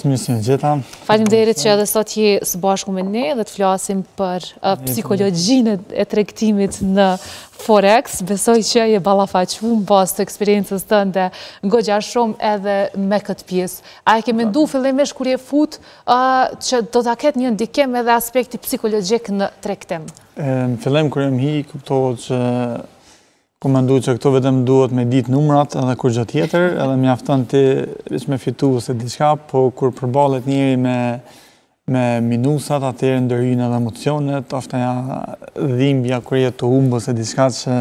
Së mjësë në gjitha. Falim derit që edhe sot je së bashku me ne dhe të flasim për uh, psikologjinë e trektimit në Forex. Besoj që je balafaqëm pas të eksperiencës të ndë gogja shumë edhe me këtë pjesë. A e keme ndu fillemesh kur je fut uh, që do të ketë një ndikem edhe aspekti psikologjik në trektim? Në fillem kur jem hi, kuptohet që Po me ndu që këto vetëm duhet me ditë numrat edhe kur gjatë jetër, edhe mi aftan ti vish me fitu se diqka, po kur përbalet njeri me me minusat, atëherë ndërhyjnë edhe emocionet, ofta ja dhimbja jetë të humbë ose diska që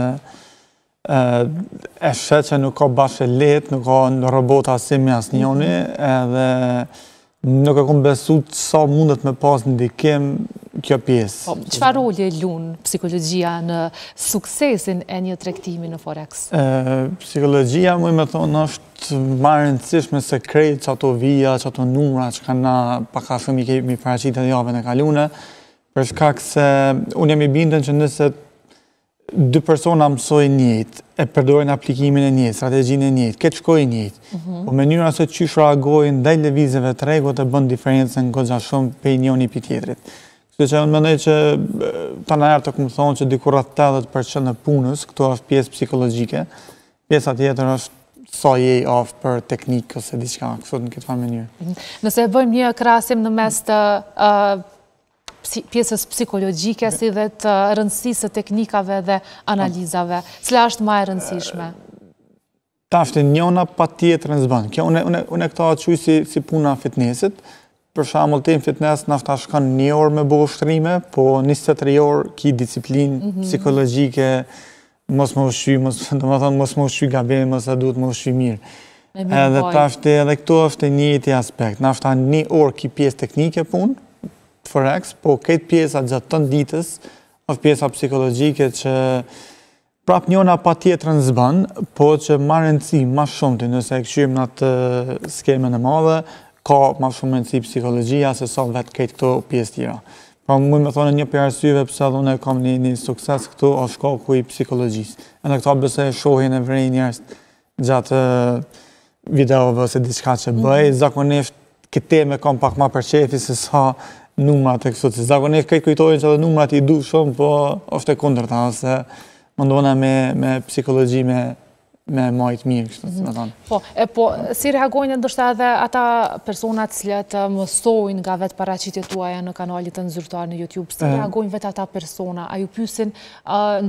e shqe që nuk ka bashkë e letë, nuk ka në robot si asë njoni, mhm. edhe nuk e kom besu që sa mundet me pas në dikim, kjo pjesë. Qëfa po, rolje lunë psikologjia në suksesin e një trektimi në Forex? Psikologjia, mu i me thonë, është marë nësishme se krejtë që ato vija, që ato numra, që ka na paka shumë i kemi paracitë të njave në kalune, përshka këse unë jemi bindën që nëse dy persona mësoj njëtë, e përdojnë aplikimin e njëtë, strategjin e njëtë, këtë shkoj njëtë, mhm. po mënyra se që shragojnë dhe levizeve të regu e bënd diferencën në këtë gjashëm pe njëni për tjetërit. Dhe që më ndaj që ta në ertë të këmë thonë që dikur atë 80% në punës, këto është pjesë psikologjike, pjesë jetër është sa je i ofë për teknikë ose diçka, kësot në këtë fa mënyrë. Nëse bëjmë një krasim në mes të pjesës psikologjike, si dhe të rëndësisë teknikave dhe analizave, cële është ma e rëndësishme? Ta njëna njona pa tjetër në zbënë. Une këta që ujë si puna fitnessit, për shamull të fitness, nafta shkon një orë me bëgë shtrime, po 23 orë ki disiplinë mhm. psikologike, mos më shqy, të më thonë, mos më ushqy gabim, mos e duhet më shqy mirë. Edhe ta edhe këto është një e ti aspekt. Nafta një orë ki pjesë teknike punë, forex, po këtë pjesë gjatë të nditës, është pjesë psikologike që prap njona pa në zbanë, po që marën si ma shumëti, nëse e këshyëm në të eh, skemen e madhe, ka ma shumë në psikologjia se sa vetë kejtë këto pjesë tjera. Pra më mund me thonë një për arsyve pëse dhe unë e kam një, një sukses këtu o shkaku i psikologjisë. E në këta bëse shohin e vrej njerës gjatë videove ose diçka që mhm. bëj, zakonisht këtë teme kam pak ma për qefi se sa numrat e kësutës. Zakonisht këtë kujtojnë që dhe numrat i du shumë, po është e kundër ta, se më ndona me, me psikologji me me majtë mirë, kështë të thonë. Po, e po, si reagojnë ndështë edhe ata personat cilët mësojnë nga vetë paracitje tuaja në kanalit të nëzyrtuar në YouTube, si eh. reagojnë vetë ata persona, a ju pysin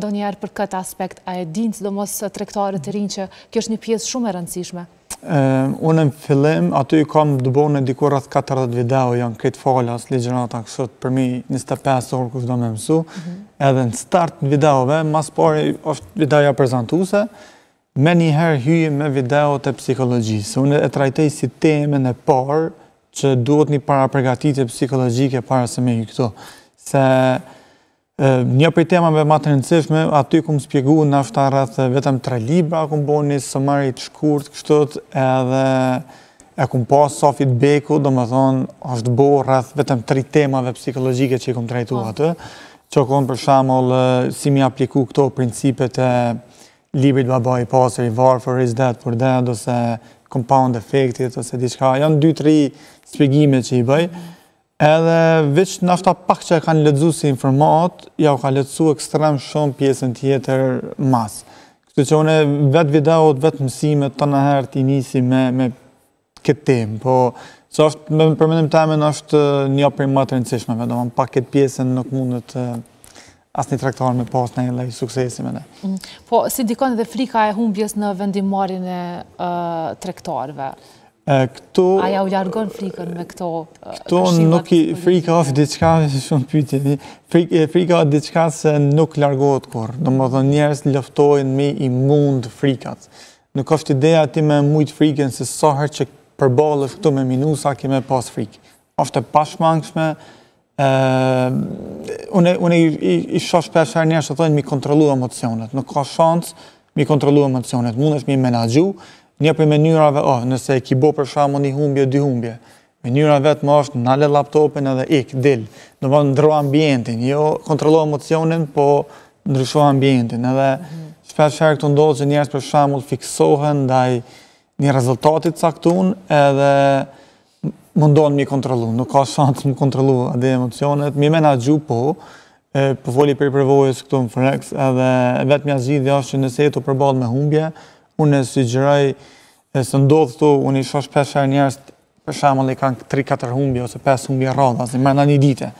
ndë njerë për këtë aspekt, a e dinë të mos trektarët të rinë që kjo është një pjesë shumë e rëndësishme? Eh, unë e më fillim, aty i kam dëbohë në dikur rrëth 40 video, janë këtë falas, ligjërata kësot, përmi 25 orë kështë do me mësu, mhm. edhe në start videove, mas pari është videoja prezentuse, me njëherë hyjë me video të psikologjisë. Unë e trajtej si temën e parë që duhet një para e psikologjike para se me një këto. Se një për tema me matë rëndësishme, aty ku më spjegu në dhe vetëm tre libra, ku më bërë një sëmarit shkurt, kështot edhe e ku më pasë sa do më thonë, është bo rrëth vetëm tri temave psikologjike që i ku më trajtu po. atë, që konë për shamol si mi apliku këto principet e libri të babaj pasër, i varë for his death for dead, ose compound effectit, ose diçka, janë dy, tri spjegime që i bëj, edhe veç në ashta pak që e kanë letëzu si informat, ja u ka letëzu ekstrem shumë pjesën tjetër masë. Këtë që une vetë videot, vetë mësimet të nëherë t'i nisi me, me këtë tim, po që është, me përmendim temen, është një apërin më të rëndësishme, vedo, pak këtë pjesën nuk mundet të asë një traktarën me pasë në një lejë suksesi me ne. Mm. Po, si dikon dhe frika e humbjes në vendimarin e traktarëve? Këto... Aja u ljargon frikën me këto... Këto nuk i... Frika ofë diçka, që shumë pyti, frika ofë diçka se nuk largohet kur. Në më dhe njerës lëftojnë me i mund frikat. Në koft ideja ti me mujtë frikën se sohër që përbalë këtu me minusa, ki me pasë frikë. Ofë të pashmangshme, Ehm, unë i, i, i shosh pesher njerës të thënë mi kontrolu emocionet, nuk ka shansë mi kontrolu emocionet, mund është mi menagju, një për mënyrave, oh, nëse ki bo për shamo një humbje, dy humbje, mënyra vetë më është nale laptopin edhe ik, dil, në më ndrua ambientin, jo kontrolu emocionin, po ndrysho ambientin, edhe mhm. shpesh shpesher këtu ndodhë që njerës për shamu fiksohen, ndaj një rezultatit caktun, edhe më ndonë mi kontrolu, nuk ka shantë më kontrolu adhe emocionet, mi menagju po, e, për po voli për përvojës këtu në freks, edhe vetë mja zhidhja është që nëse e të përbal me humbje, unë e sugjeroj, e së ndodhë këtu, unë i shosh pesher njerës, për shamën i kanë 3-4 humbje, ose 5 humbje rrada, se mërë një dite.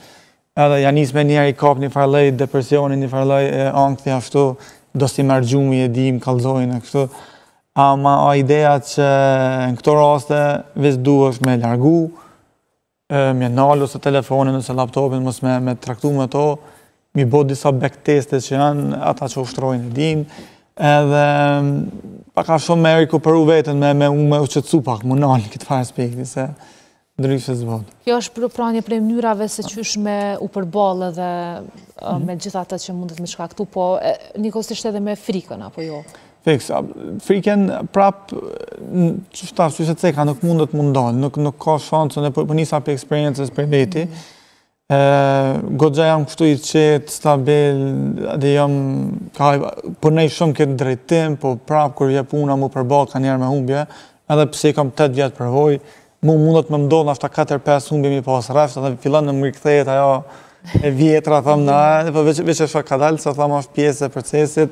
Edhe janis me njerë i kap një farlej, depresioni, një farlej, e angëthja ashtu, do si mërgjumi e dim, kalzojnë, kështu ama o ideja që në këto raste vis është me largu, me nalë ose telefonin ose laptopin, mos me me traktu me to, mi bë disa back që janë ata që ushtrojnë din, edhe pak a shumë me rikuperu veten me me u shqetësu pak më nalë këtë fare aspekti se ndryshë zvon. Kjo është për pranje për mënyrave se çysh me u përball edhe mhm. me gjithatë që mundet të më shkaktu, po nikosisht edhe me frikën apo jo. Fiks, friken prap, që shta, që shëtë seka, nuk mund dhe të mundon, nuk ka shansë, në për po, po njësa për eksperiencës për veti. Mhm. Godja jam kështu i qetë, stabil, dhe jam, për po shumë këtë drejtim, po prap, kër vje puna, mu përbalë ka njerë me humbje, edhe pëse i kam 8 vjetë për mu mund dhe të më mdojnë, ashta 4-5 humbje mi pas rafsh, edhe fillan në mërë këthejt, ajo, e vjetra, thamë, në mhm. ajo, veç e shka ka dalë, sa thamë, ashtë pjesë e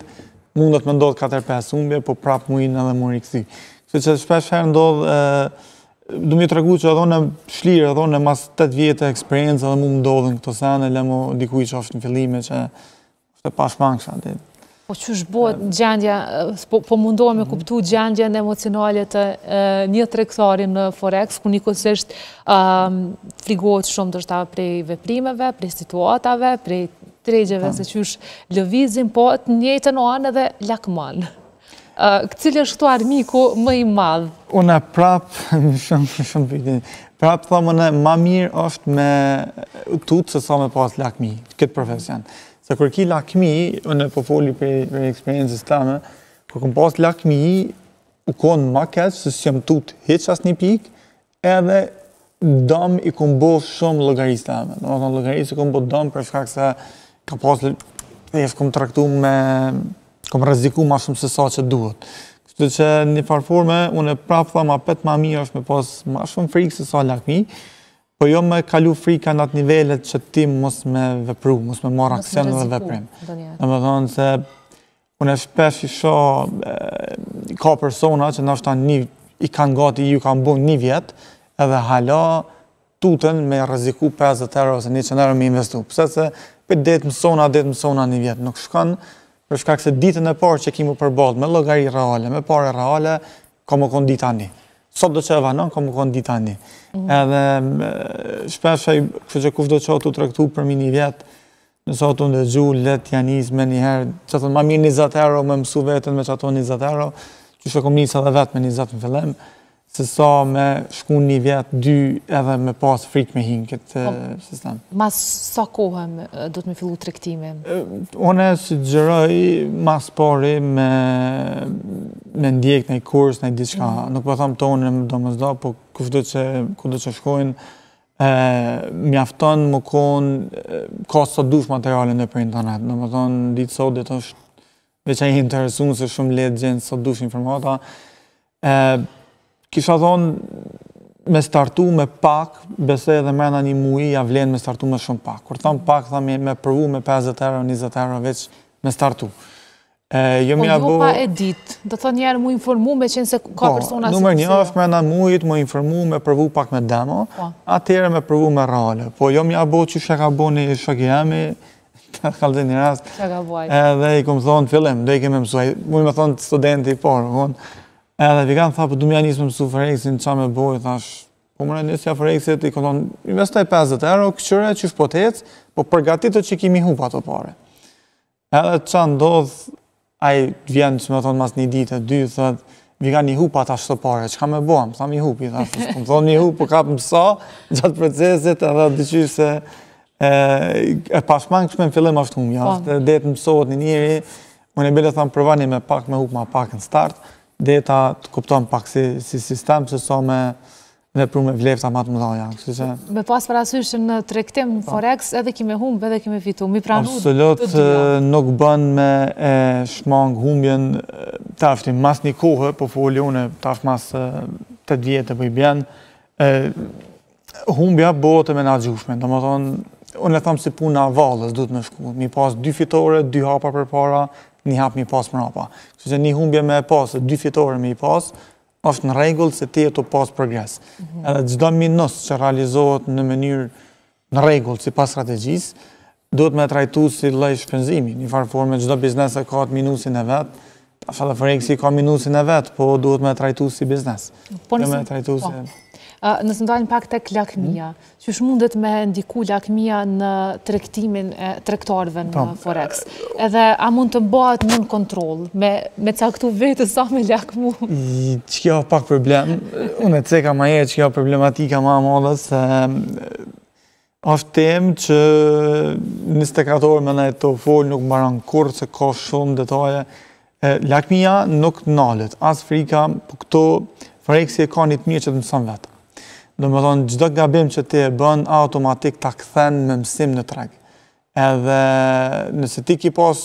mundet me ndodhë 4-5 umbje, po prap muin edhe mu rikësi. Kështë që shpesh herë ndodh, du mi të regu që edhe në shlirë, edhe në mas 8 vjetë e eksperiencë, edhe mu më ndodhën këto sene, le mu diku i që është në fillime që është të mangë shë atit. Po që është në gjendja, po, po mundohem me mhm. kuptu gjendja në emocionalit të një trektari në Forex, ku një kësështë frigohet shumë të shtave prej veprimeve, prej situatave, prej tregjeve, po. se që është lëvizin, po të njëjtën o anë edhe lakman. Këtë cilë është këtu armiku më i madhë? Unë prapë, shumë, shumë piti, prapë thomë në ma mirë është me tutë se sa me pasë lakmi, këtë profesion. Se kërë ki lakmi, unë po foli për eksperiencës të me, kërë këmë pasë lakmi, u konë ma keqë, se si jëmë tutë hitë qasë një pikë, edhe dëmë i këmë bo shumë logaristë të me. Në më thonë logaristë i këmë bo dëmë për shkak se ka pas dhe jesë kom traktu me, kom reziku ma shumë se sa që duhet. Kështu që një farforme, unë e prapë thama petë ma mirë është me pas ma shumë frikë se sa lakmi, po jo me kalu frika në atë nivellet që ti mos me vepru, mos me marë aksion dhe veprim. Në më thonë se unë e shpesh i sho, ka persona që në është një, i kanë gati, ju kanë bu një vjetë, edhe hala tutën me reziku 50 euro ose 100 euro me investu. Pse se për ditë mësona, ditë mësona një vjetë, nuk shkon, për shkak se ditën e parë që kimu përbald, me logari reale, me pare reale, ka më konë ditë anë. Sot do që e vanon, ka më konë ditë anë. Mhm. Edhe, shpeshaj, kështë që kuf do që të traktu për mi një vjetë, në të unë dëgju, letë, janiz, me herë, që thënë, më mirë 20 euro, me mësu vetën me që 20 euro, që shë kom edhe vetë me 20 në se sa me shku një vjetë, dy edhe me pas frikë me hinë këtë po, sistem. Mas sa kohëm do të me fillu rektime? One si të gjëroj mas pari me me ndjek në i kurs, në i diçka. Mhm. Nuk po thamë tonë në më do më zdo, po këfdo që këfdo që shkojnë, mjafton më konë ka sot dush materialin në për internet. Në më thonë, ditë sot dhe është veqa i se shumë letë gjenë sot dush informata kisha thonë me startu me pak, besoj edhe mërëna një mui, ja vlen me startu me shumë pak. Kur thonë pak, thamë me përvu me 50 euro, 20 euro, veç me startu. E, jo mi abu... Po, pa e ditë, do thonë njerë mu informu me qenë se ka po, persona... Po, numër një është me në të më informu me përvu pak me demo, po. atyre me përvu me reale. Po, jo mi abu që shë ka bu një shëki jemi, të Çka një rast, edhe i këmë thonë fillim, dhe i kemë mësuaj, mu i me studenti, po, unë, Edhe vegan tha, për du më janisë me mësu Forexin, qa me boj, thash, po mëre njësja Forexit, i këllon, investoj 50 euro, këqyre që shpotec, po përgatit të që kimi hu të pare. Edhe qa ndodh, a i vjen që me thonë mas një ditë, dy, thët, vi i hu pa të ashtë të pare, që ka me boj, më thamë i hupi, thash, po më thonë një hu, po kap mësa, gjatë procesit, edhe dhe se, e pashman që me në fillim ashtë ja, po. dhe të njëri, me pak, me pak në start, ta të kuptojmë pak si, si sistem, se so me dhe pru me vlefta ma të mëdhaja. Si që... Me pas për asyshë në trektim po. Forex, edhe kime humbë, edhe kime fitu. Mi pranur Absolut, të dhja. nuk bën me shmang humbjen tafti, mas një kohë, po folione, taft mas e, të djetë për po i bjen, e, humbja bëhë të gjushme, Në më thonë, unë le thamë si puna valës, du të me shku. Mi pas dy fitore, dy hapa për para, një hapë mi pas rapa. Kështë një humbje me pas, dy fitore me i pas, është në regullë se ti e të pas progres. Mhm. Edhe gjdo minus që realizohet në mënyrë në regullë si pas strategjis, duhet me trajtu si lej shpenzimi. Një farë formë, gjdo biznes e ka të minusin e vetë, ta shalë frekësi ka minusin e vetë, po duhet me trajtu si biznes. Po nëse... Nësë ndojnë pak tek lakmija, mhm. që shë mundet me ndiku lakmija në trektimin e trektorve në Forex? Edhe a mund të bëhat nën kontrol, me caktu vetë sa me lakmu? Që kjo pak problem, unë e ceka ma e që kjo problematika ma modhe se aftem që njës të katorë me nëjtë të folë nuk mbaran kur se ka shumë detaje. Lakmija nuk nalët, as frika, po këto Forex e ka një të mirë që të mësën vetë. Do më thonë, gjdo gabim që ti e bën, automatik ta këthen me mësim në treg. Edhe nëse ti ki pos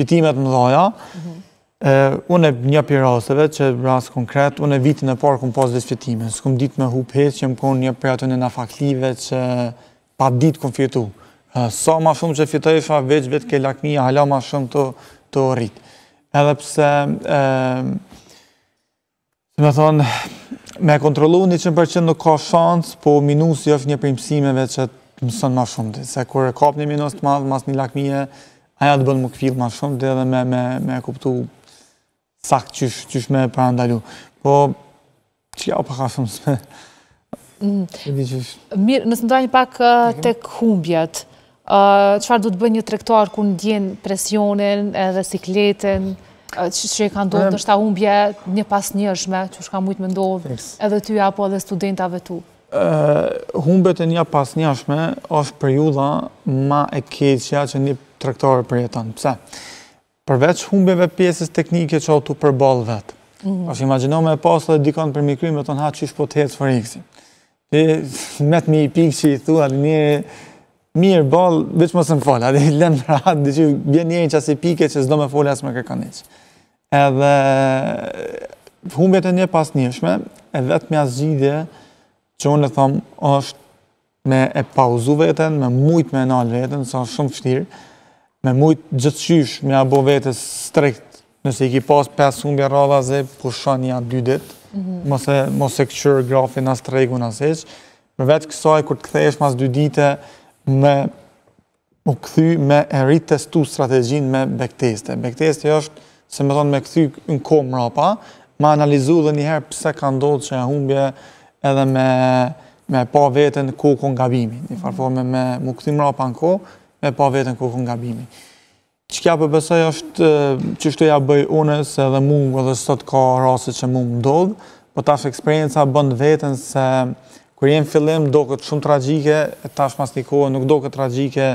fitimet më dhoja, unë e një pjeroseve që rras konkret, unë e vitin e parë këm pos dhe fitime. Së këm dit me hu pes që më konë një për atë një në faklive që pa dit këm fitu. Sa ma shumë që fitoj, fa veç vet ke lakmi, hala ma shumë të të rritë. Edhe pëse, të me thonë, me kontrolu një përqenë nuk ka shansë, po minus jë është një primësimeve që të mësën ma shumë të, se kërë e kapë një minus të madhë, mas një lakmije, aja të bënë më këfilë ma shumë të edhe me kuptu sakë qysh me për andalu. Po, që ja o përka shumë së me... Mm. Mirë, nësë ndoj një pak uh, uh, të këmbjet, qëfar du të bënë një trektuar ku djenë presionin edhe sikletin, që i ka ndonë, të shta humbje një pas njëshme, që shka mujtë me ndonë, edhe ty apo edhe studentave tu? Humbet e një pas njëshme është periuda ma e keqja që një traktore për jetën. Pse? Përveç humbjeve pjesës teknike që o të përbolë vetë. Mhm. O shë imagino me posë dhe dikon për mikrymë, me tonë ha që shpo të hecë fërë iksi. Me mi i pikë që i thua, një mirë bal, veç mos më fal, a dhe në ratë, dhe që bjen një që asë i pike që zdo me fal, asë me kërkan iqë. Edhe humbjet e një pas njëshme, e vetë me zgjidhje, gjithje që unë e thomë është me e pauzu vetën, me mujt me nalë vetën, sa është shumë fështirë, me mujt gjëtëshysh me abo vetës strekt, nëse i ki pas 5 humbje rada zë, pushon një atë dy ditë, mhm. mos e mos e këqyrë grafin as tregun as iqë, Më vetë kësaj, kur të këthejesh mas dy dite, me u këthy me erit testu strategjin me bekteste. Bekteste është, se me thonë me këthy në komë rapa, me analizu dhe njëherë pëse ka ndodhë që e humbje edhe me me pa vetën ku ku nga bimi. Një farforme me mu këthy më rapa në ko, me pa vetën ku ku nga bimi. Që kja po besoj është që shtuja ja bëj unës edhe mu edhe sot ka rrasit që mu më ndodhë, po tash eksperienca bënd vetën se kur jenë fillim do këtë shumë tragjike, tash mas një kohë nuk do këtë tragjike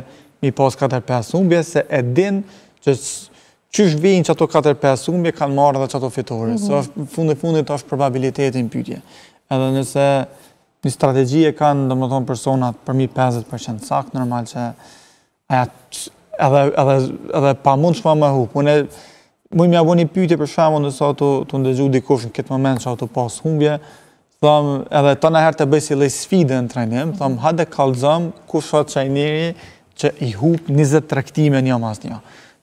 mi pas 4-5 umbje, se e din që qysh vijin që ato 4-5 umbje kanë marrë dhe që ato fitore. së -hmm. so, fundi fundit është probabilitetin pytje. Edhe nëse një strategji e kanë, dhe më thonë personat për mi 50% sakt, normal që edhe, pa mund shma më hu. Pune, mu i mja bu një pytje për shamu nësa të, të ndëgju dikush në këtë moment që ato pas umbje, Thom, edhe të nëherë të bëjë si lejë sfide në trajnim, thëmë, mhm. ha dhe kalëzëm ku shot qaj që i hup 20 traktime një mas një.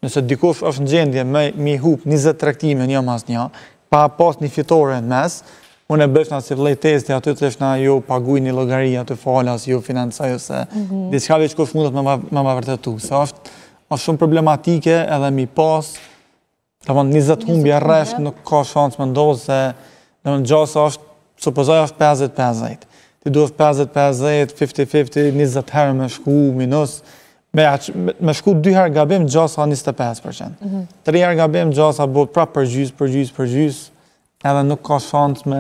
Nëse dikush është në gjendje me i hup 20 traktime një mas një, pa pas një fitore në mes, unë e bëshna si lejë testi, aty të shna në ju paguj një logari, aty falas, ju financaj, ose mhm. diska veç kush mundet me më vërtetu. Se është shumë problematike edhe mi pas, të mund 20 humbja rresht nuk ka shansë më ndohë, se në në është supozoj është 50-50, ti duhet 50-50, 50-50, 20 herë me shku minus, me shku 2 herë gabim, gjosa 25%. 3 mhm. herë gabim, gjosa bo pra përgjys, përgjys, përgjys, edhe nuk ka shantë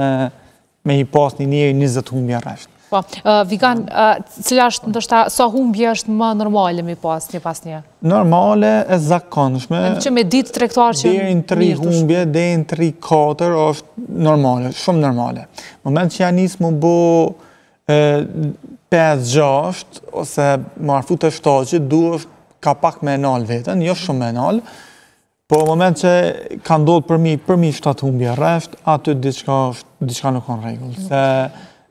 me i pas një njëri 20 humbja rështë. Po, Vigan, cila është në sa humbje është më normale mi pas një pas një? Normale e zakonëshme. Në që me ditë trektuar që në në tri humbje, dhejnë në 3-4, është normale, shumë normale. moment që janë njësë më bu 5-6, ose më arfu të shtoqë, du është ka pak me nalë vetën, jo shumë me nalë, po moment që ka ndodhë përmi shtatë humbje rreft, aty diçka nuk në regullë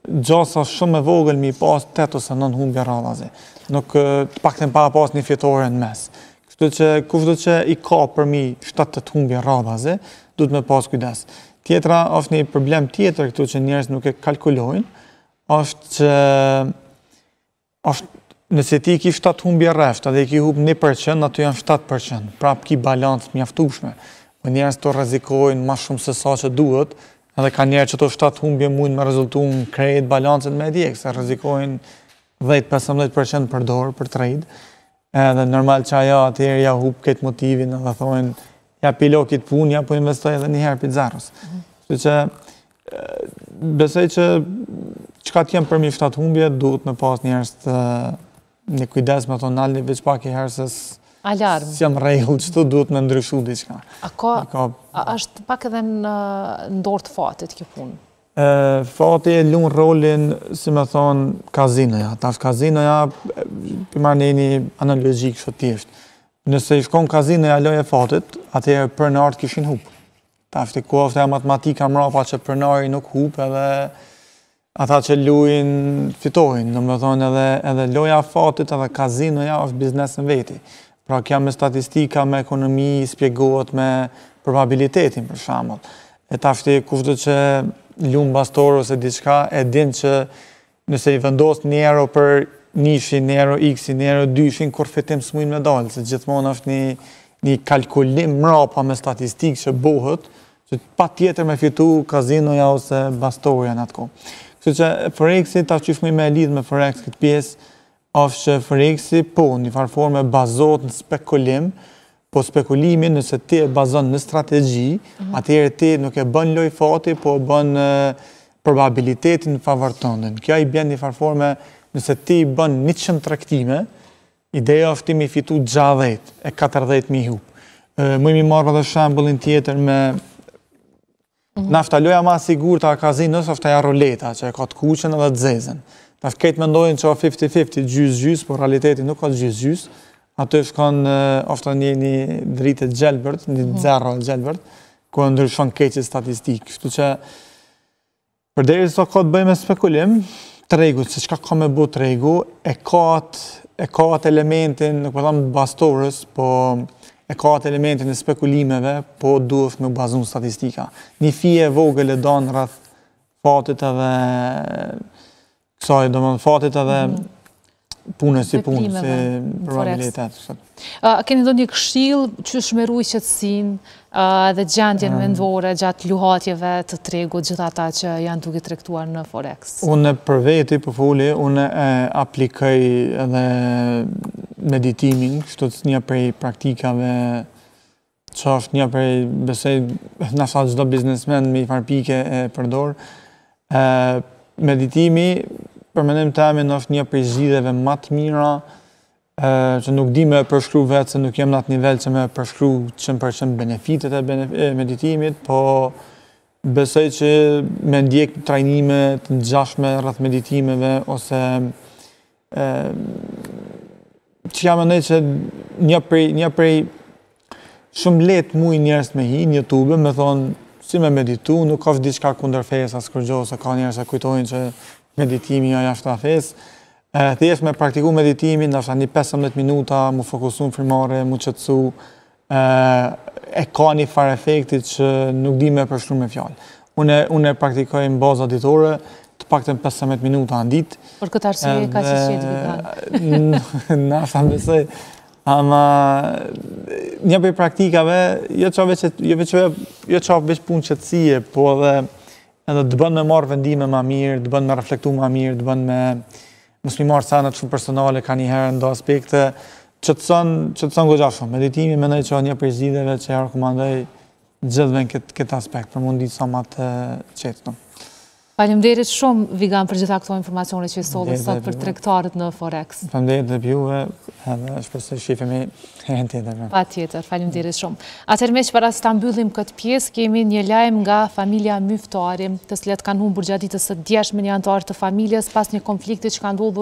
gjasa shumë e vogël mi pas 8 ose 9 humbja radhazi. Nuk pak të mpa pas një fjetore në mes. Kështu që kushtu që i ka për mi 7-8 humbja radhazi, du të me pas kujdes. Tjetra, është një problem tjetër këtu që njerës nuk e kalkulojnë, është që nëse ti ki 7 humbja rrefta dhe ki hub 1%, atë të janë 7%, prap ki balancë mjaftushme. Njerës të rezikojnë ma shumë se sa që duhet, Edhe ka njerë që të shtatë humbje mund me rezultu në krejt balancën me dijek, se rezikojnë 10-15% për dorë, për trejt, edhe normal që ajo atyre ja hupë këtë motivin edhe thojnë ja pilo këtë ja po investoj edhe njëherë për zarës. Që që besoj që që ka t'jem përmi shtatë humbje, duhet me pas njerës të një kujdes me tonalni, veç pak i herës Alarmë. Si janë rejhullë që të duhet me ndryshu dhe A ka, është pak edhe në uh, ndorë të fatit kjo punë? Fatit e lunë rolin, si me thonë, kazinoja. Ta është kazinoja, përma në një analogikë që tjeshtë. Nëse i shkonë kazinoja loj e fatit, atë e për në kishin hupë. Ta është të kuafë të e matematika mrapa që për nuk hupë edhe ata që lujnë fitohin, në më thonë edhe loja fatit edhe kazinoja është biznes në veti. Pra kja me statistika, me ekonomi, spjegohet me probabilitetin, për shamull. E tafti, kushtë që ljumë bastorë ose diçka, e din që nëse i vendos njero për nishi, njero, x-i, njero, dyshin, kur fitim së mujnë me dalë, se gjithmonë është një, një kalkulim mrapa me statistikë që bohët, që pa tjetër me fitu kazinoja ose bastoja në atë kohë. Kështë që Forex-i, ta qyshmi me lidhë me Forex këtë pjesë, ofshe frikësi, po, një farforme bazot në spekulim, po spekulimi nëse ti e bazon në strategji, mhm. atëherë ti nuk e bën loj fati, po bën probabilitetin favor tëndën. Kjo i bën një farforme nëse ti i bën një tregtime, traktime, ideja ti mi fitu gjadhet e 40 mi hup. Mëjmi marrë dhe shambullin tjetër me mhm. nafta loja ma sigur të akazinës ofta ja roleta që e ka të kuqen edhe të zezen. Tash këtë mendojnë që o 50-50 gjys-gjys, por realiteti nuk o gjys-gjys, aty është shkon ofta një, një dritë të gjelbërt, një mhm. zero gjelbërt, ku e ndryshon keqës statistikë. Kështu që, për deri së kodë bëjmë spekulim, tregu, se qka ka me bu tregu, e ka atë elementin, nuk përdam po bastorës, po e ka atë elementin e spekulimeve, po duhet me bazun statistika. Një fije vogël e donë rrëth fatit edhe kësaj, do më në fatit edhe mhm. punës si punë, si probabilitet. Keni do një këshil që i qëtësin dhe gjendjen mendore gjatë luhatjeve të tregu gjitha ta që janë duke trektuar në Forex? Unë për veti, për fulli, unë e aplikaj edhe meditimin, kështu të një prej praktikave që është një prej, besej, nësa gjitho biznesmen me i farpike e përdor, meditimi për mendim të amë në një përzgjidhjeve më të mira, ë që nuk di më përshkru vetë se nuk jam në atë nivel që më të 100% benefitet e meditimit, po besoj që me ndjek trajnime të ngjashme rreth meditimeve ose ë jam mendoj se një prej një prej shumë lehtë mujë njerëz me hi një YouTube, më thonë, si me meditu, nuk është diçka kundër fesë, asë kërgjo, se ka njerës e kujtojnë që meditimi a jashtë a fesë, e thjesht me praktiku meditimin, në është një 15 minuta, mu fokusu në firmare, mu qëtsu, e, e ka një farë efektit që nuk di me përshru me fjallë. Une, une praktikoj në baza ditore, të pak të 15 minuta në ditë. Por këtë arsye, ka që shqetë vitanë? Në, në, në, në, në, ama një për praktikave, jo që veç, jo veç, jo që veç punë që të sije, po edhe të bënë me marë vendime ma mirë, të bënë me reflektu ma mirë, të bënë me mësë mi marë sanë të shumë personale ka një herë ndo aspekte, që të sonë, që të sonë gëgja shumë. Meditimi me nëjë që një për zideve që e rekomandoj gjithve në këtë, aspekt, për mundi të sa ma të qetë. Faleminderit shumë Vigan për gjitha këto informacione që i solli sot për tregtarët në Forex. Faleminderit dhe juve, edhe shpresoj të e në tjetër. Patjetër, faleminderit shumë. Atëherë që para së të mbyllim këtë pjesë, kemi një lajm nga familja Myftari, të cilët kanë humbur gjatë ditës së djeshme një antarë të familjes pas një konflikti që ka ndodhur